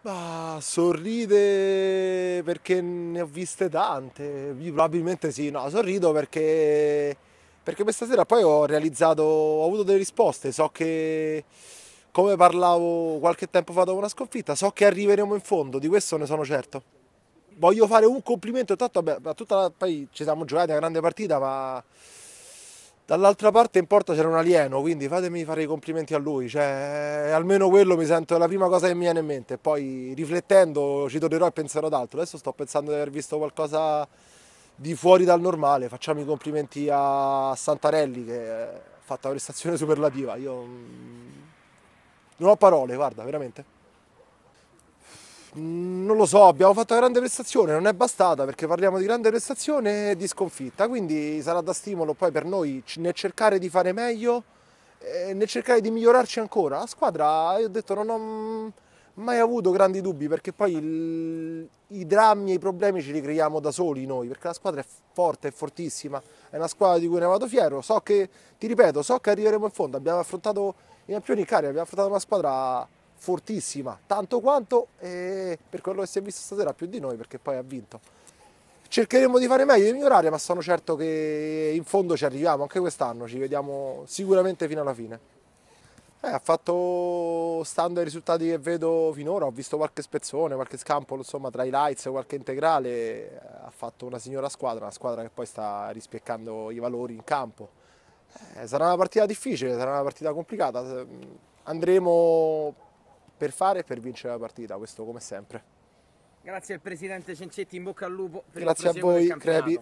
Bah, sorride perché ne ho viste tante, Io probabilmente sì, no, sorrido perché, perché questa sera poi ho realizzato, ho avuto delle risposte, so che come parlavo qualche tempo fa dopo una sconfitta, so che arriveremo in fondo, di questo ne sono certo. Voglio fare un complimento, tanto vabbè, tutta la, poi ci siamo giocati una grande partita, ma Dall'altra parte in porta c'era un alieno, quindi fatemi fare i complimenti a lui, cioè, eh, almeno quello mi sento è la prima cosa che mi viene in mente, poi riflettendo ci tornerò e penserò ad altro. Adesso sto pensando di aver visto qualcosa di fuori dal normale, facciamo i complimenti a Santarelli che ha fatto una prestazione superlativa, io mm, non ho parole, guarda, veramente. Mm non lo so, abbiamo fatto una grande prestazione, non è bastata perché parliamo di grande prestazione e di sconfitta, quindi sarà da stimolo poi per noi nel cercare di fare meglio, nel cercare di migliorarci ancora. La squadra, io ho detto, non ho mai avuto grandi dubbi perché poi il, i drammi e i problemi ce li creiamo da soli noi perché la squadra è forte, è fortissima, è una squadra di cui ne vado fiero, so che, ti ripeto, so che arriveremo in fondo, abbiamo affrontato i campioni cari, abbiamo affrontato una squadra fortissima, tanto quanto e per quello che si è visto stasera più di noi perché poi ha vinto. Cercheremo di fare meglio, e migliorare, ma sono certo che in fondo ci arriviamo, anche quest'anno ci vediamo sicuramente fino alla fine. Eh, ha fatto, stando ai risultati che vedo finora, ho visto qualche spezzone, qualche scampo, insomma, tra i lights, qualche integrale, eh, ha fatto una signora squadra, una squadra che poi sta rispiegando i valori in campo. Eh, sarà una partita difficile, sarà una partita complicata, mm, andremo per fare e per vincere la partita, questo come sempre. Grazie al presidente Cencetti, in bocca al lupo. Grazie a voi, Crepi.